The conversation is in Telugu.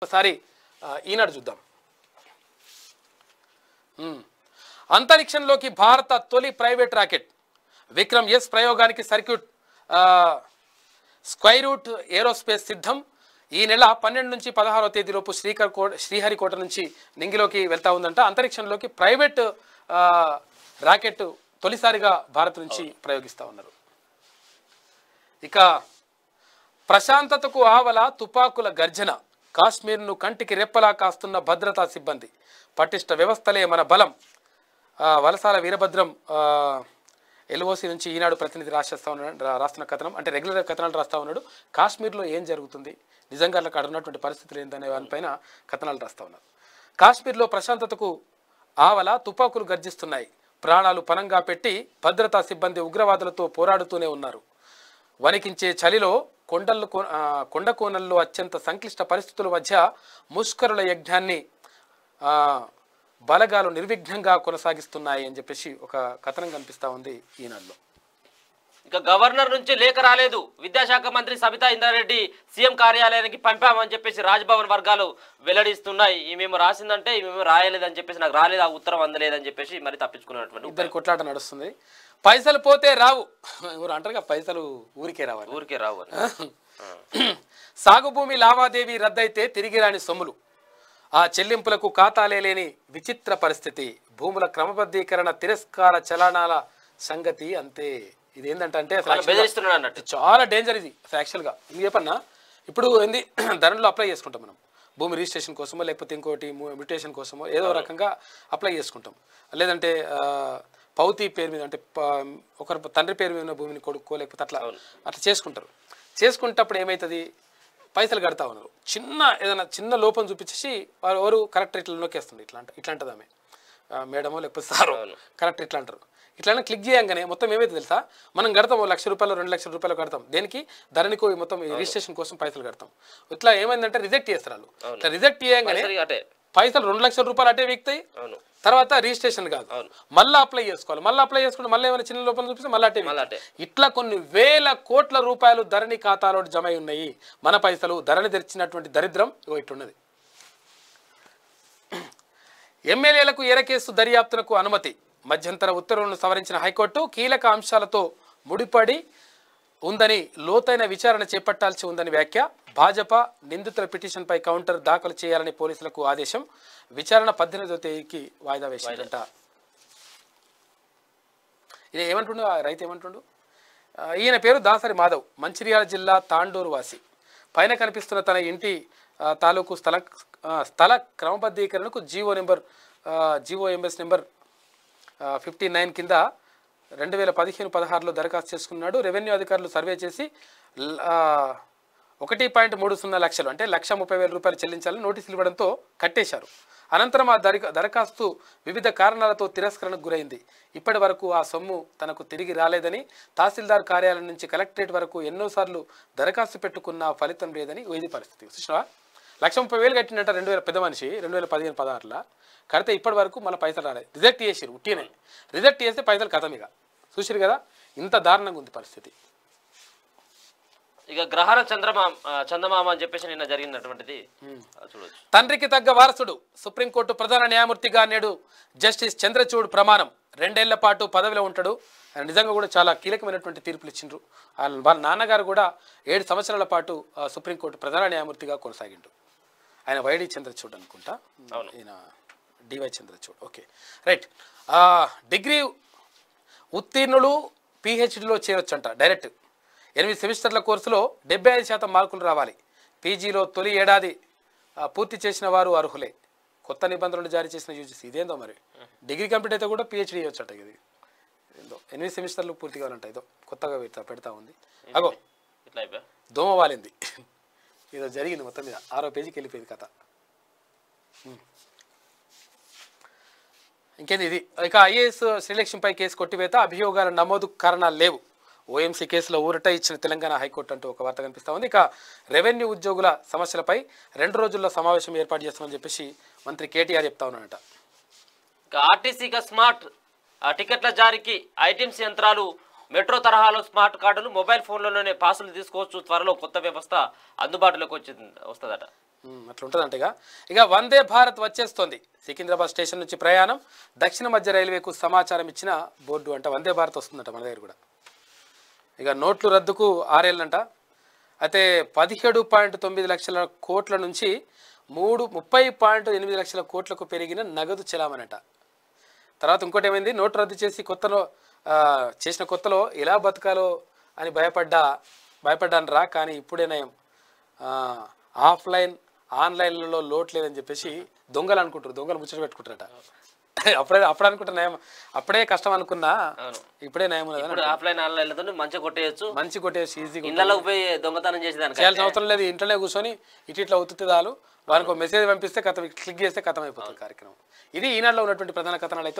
ఒకసారి ఈనాడు చూద్దాం అంతరిక్షంలోకి భారత తొలి ప్రైవేట్ రాకెట్ విక్రమ్ ఎస్ ప్రయోగానికి సర్క్యూట్ స్క్వైరూట్ ఏరోస్పేస్ సిద్ధం ఈ నెల పన్నెండు నుంచి పదహారో తేదీలోపు శ్రీకర్ కో శ్రీహరికోట నుంచి నింగిలోకి వెళ్తా ఉందంట అంతరిక్షంలోకి ప్రైవేట్ రాకెట్ తొలిసారిగా భారత్ నుంచి ప్రయోగిస్తూ ఉన్నారు ఇక ప్రశాంతతకు ఆవల తుపాకుల గర్జన కాశ్మీర్ను కంటికి రెప్పలా కాస్తున్న భద్రతా సిబ్బంది పటిష్ట వ్యవస్థలే మన బలం వలసాల వీరభద్రం ఎల్ఓసి నుంచి ఈనాడు ప్రతినిధి రాసేస్తా ఉన్నాడు రాస్తున్న కథనం అంటే రెగ్యులర్ కథనాలు రాస్తూ ఉన్నాడు కాశ్మీర్లో ఏం జరుగుతుంది నిజంగా అక్కడ ఉన్నటువంటి పరిస్థితులు ఏంటనే దానిపైన కథనాలు రాస్తూ ఉన్నారు కాశ్మీర్లో ప్రశాంతతకు ఆవల తుపాకులు గర్జిస్తున్నాయి ప్రాణాలు పనంగా పెట్టి భద్రతా సిబ్బంది ఉగ్రవాదులతో పోరాడుతూనే ఉన్నారు వణికించే చలిలో కొండలు కొండ కోనల్లో అత్యంత సంక్లిష్ట పరిస్థితుల మధ్య ముష్కరుల యజ్ఞాన్ని బలగాలు నిర్విఘ్నంగా కొనసాగిస్తున్నాయి అని చెప్పేసి ఒక కథనం కనిపిస్తూ ఉంది ఈనాడులో ఇంకా గవర్నర్ నుంచి లేఖ రాలేదు విద్యాశాఖ మంత్రి సబితా ఇందారెడ్డి సీఎం కార్యాలయానికి పంపామని చెప్పేసి రాజ్భవన్ వర్గాలు వెల్లడిస్తున్నాయి ఈ మేము రాసిందంటే మేము రాయలేదని చెప్పేసి నాకు రాలేదు ఆ ఉత్తరం అందలేదని చెప్పేసి మరి తప్పించుకున్నటువంటి ఇద్దరు కొట్లాట నడుస్తుంది పైసలు పోతే రావు ఎవరు అంటారు పైసలు ఊరికే రావాలి ఊరికే రావు సాగు భూమి లావాదేవీ రద్దయితే తిరిగి రాని సొమ్ములు ఆ చెల్లింపులకు ఖాతాలే లేని విచిత్ర పరిస్థితి భూముల క్రమబద్ధీకరణ తిరస్కార చలనాల సంగతి అంతే ఇది ఏంటంటే చాలా డేంజర్ ఇది యాక్చువల్గా ఇది చెప్పన్నా ఇప్పుడు ఏంది ధరలు అప్లై చేసుకుంటాం మనం భూమి రిజిస్ట్రేషన్ కోసమో లేకపోతే ఇంకోటి మ్యూటేషన్ కోసమో ఏదో రకంగా అప్లై చేసుకుంటాం లేదంటే పౌతి పేరు మీద అంటే ఒకరి తండ్రి పేరు మీద ఉన్న భూమిని లేకపోతే అట్లా అట్లా చేసుకుంటారు చేసుకుంటప్పుడు ఏమవుతుంది పైసలు కడతా ఉన్నారు చిన్న ఏదైనా చిన్న లోపం చూపించేసి వారు ఎవరు కరెక్ట్ ఇట్లా నొక్కేస్తుంది ఇట్లా అంటుంది ఆమె మేడమో లేకపోతే సార్ కరెక్ట్ ఇట్లా అంటారు ఇట్లా క్లిక్ చేయంగానే మొత్తం ఏమైతే తెలుసా మనం కడతాం లక్ష రూపాయలు రెండు లక్షల రూపాయలు కడతాం దేనికి ధరణికి మొత్తం రిజిస్ట్రేషన్ కోసం పైసలు కడతాం ఇట్లా ఏమైందంటే రిజెక్ట్ చేస్తారు వాళ్ళు రిజెక్ట్ చేయంగానే పైసలు రెండు లక్షల రూపాయలు అటే వ్యక్తాయి తర్వాత రిజిస్ట్రేషన్ కాదు మళ్ళీ అప్లై చేసుకోవాలి మళ్ళీ అప్లై చేసుకుంటే మళ్ళీ ఏమైనా చిన్న లోపల చూపిస్తే మళ్ళీ అటే ఇట్లా కొన్ని వేల కోట్ల రూపాయలు ధరణి ఖాతాలో జమ ఉన్నాయి మన పైసలు ధరణి తెరిచినటువంటి దరిద్రం ఇట్టున్నది ఎమ్మెల్యేలకు ఎరకేసు దర్యాప్తునకు అనుమతి మధ్యంతర ఉత్తర్వులను సవరించిన హైకోర్టు కీలక అంశాలతో ముడిపడి ఉందని లోతైన విచారణ చేపట్టాల్సి ఉందని వ్యాఖ్య భాజపా నిందితుల పిటిషన్పై కౌంటర్ దాఖలు చేయాలని పోలీసులకు ఆదేశం విచారణ పద్దెనిమిదో తేదీకి వాయిదా వేసిందంట ఇది ఏమంటుండు రైతు ఏమంటుండు ఈయన పేరు దాసరి మాధవ్ మంచిర్యాల జిల్లా తాండూరు వాసి పైన కనిపిస్తున్న తన ఇంటి తాలూకు స్థల స్థల క్రమబద్ధీకరణకు G O number G O M S number fifty nine కింద రెండు వేల పదిహేను పదహారులో దరఖాస్తు చేసుకున్నాడు రెవెన్యూ అధికారులు సర్వే చేసి ఒకటి పాయింట్ మూడు సున్నా లక్షలు అంటే లక్ష ముప్పై వేల రూపాయలు చెల్లించాలని నోటీసులు ఇవ్వడంతో కట్టేశారు అనంతరం ఆ దరఖాస్తు వివిధ కారణాలతో తిరస్కరణకు గురైంది ఇప్పటి వరకు ఆ సొమ్ము తనకు తిరిగి రాలేదని తహసీల్దార్ కార్యాలయం నుంచి కలెక్టరేట్ వరకు ఎన్నోసార్లు దరఖాస్తు పెట్టుకున్న ఫలితం లేదని వేది పరిస్థితి సుష్ణవా లక్ష ముప్పై వేలు కట్టినట్ట రెండు వేల పెద్ద మనిషి రెండు వేల పదిహేను పదహారులో కడితే ఇప్పటి వరకు మళ్ళీ పైసలు రాలేదు రిజెక్ట్ చేసిరు ఉట్టినే రిజెక్ట్ చేస్తే పైసలు కథం ఇక చూసారు కదా ఇంత దారుణంగా ఉంది పరిస్థితి ఇక గ్రహాల చంద్రమామ చందమామ అని చెప్పేసి నిన్న జరిగినటువంటిది తండ్రికి తగ్గ వారసుడు సుప్రీంకోర్టు ప్రధాన న్యాయమూర్తిగా నేడు జస్టిస్ చంద్రచూడ్ ప్రమాణం రెండేళ్ల పాటు పదవిలో ఉంటాడు ఆయన నిజంగా కూడా చాలా కీలకమైనటువంటి తీర్పులు ఇచ్చిండ్రు వాళ్ళ నాన్నగారు కూడా ఏడు సంవత్సరాల పాటు సుప్రీంకోర్టు ప్రధాన న్యాయమూర్తిగా కొనసాగిండు ఆయన వైడి చంద్రచూడ్ అనుకుంటా ఈయన D Y Chandrachud okay right degree ఉత్తీర్ణులు పిహెచ్డిలో చేరొచ్చంట డైరెక్ట్ ఎనిమిది సెమిస్టర్ల కోర్సులో డెబ్బై ఐదు శాతం మార్కులు రావాలి పీజీలో తొలి ఏడాది పూర్తి చేసిన వారు అర్హులే కొత్త నిబంధనలు జారీ చేసిన యూజీసీ ఇదేందో మరి డిగ్రీ కంప్లీట్ అయితే కూడా పిహెచ్డీ అంట ఇది ఏందో ఎనిమిది సెమిస్టర్లు పూర్తి కావాలంట ఏదో కొత్తగా పెడతా ఉంది అగో దోమ వాలింది ఏదో జరిగింది మొత్తం మీద ఆరో పేజీకి వెళ్ళిపోయింది కథ ఇంకేంది ఇది ఇక ఐఏఎస్ శ్రీలక్ష్మిపై కేసు కొట్టివేత అభియోగాల నమోదు కారణాలు లేవు ఓఎంసీ కేసులో ఊరట ఇచ్చిన తెలంగాణ హైకోర్టు అంటూ ఒక వార్త కనిపిస్తూ ఉంది ఇక రెవెన్యూ ఉద్యోగుల సమస్యలపై రెండు రోజుల్లో సమావేశం ఏర్పాటు చేస్తామని చెప్పేసి మంత్రి కేటీఆర్ చెప్తా ఉన్నారట ఆర్టీసీగా స్మార్ట్ టికెట్ల జారీకి ఐటీఎంసీ యంత్రాలు మెట్రో తరహాలో స్మార్ట్ కార్డులు మొబైల్ ఫోన్లలోనే పాసులు తీసుకోవచ్చు త్వరలో కొత్త వ్యవస్థ అందుబాటులోకి వచ్చి వస్తుందట అట్లుంటుందంటగా ఇక వందే భారత్ వచ్చేస్తుంది సికింద్రాబాద్ స్టేషన్ నుంచి ప్రయాణం దక్షిణ మధ్య రైల్వేకు సమాచారం ఇచ్చిన బోర్డు అంట వందే భారత్ వస్తుందట మన దగ్గర కూడా ఇక నోట్లు రద్దుకు ఆరేళ్ళంట అయితే పదిహేడు పాయింట్ తొమ్మిది లక్షల కోట్ల నుంచి మూడు ముప్పై పాయింట్ ఎనిమిది లక్షల కోట్లకు పెరిగిన నగదు చెలామనట తర్వాత ఇంకోటి ఏమైంది నోటు రద్దు చేసి కొత్త చేసిన కొత్తలో ఎలా బతకాలో అని భయపడ్డా భయపడ్డాను రా కానీ ఇప్పుడే నయం ఆఫ్లైన్ ఆన్లైన్లలో లోటు లేదని చెప్పేసి దొంగలు అనుకుంటారు దొంగలు ముచ్చట పెట్టుకుంటారట అప్పుడే అప్పుడు అనుకుంటా నయం అప్పుడే కష్టం అనుకున్నా ఇప్పుడే నయం ఆఫ్లైన్ ఆన్లైన్ మంచి కొట్టేయచ్చు మంచి కొట్టేసి ఈజీగా ఇళ్ళలోకి పోయి దొంగతనం చేసేదానికి చేయాల్సిన అవసరం లేదు ఇంట్లోనే కూర్చొని ఇటు ఇట్లా అవుతుంది దాలు ఒక మెసేజ్ పంపిస్తే కథ క్లిక్ చేస్తే కథం అయిపోతుంది కార్యక్రమం ఇది ఈనాడులో ఉన్నటువంటి ప్రధాన కథనాలు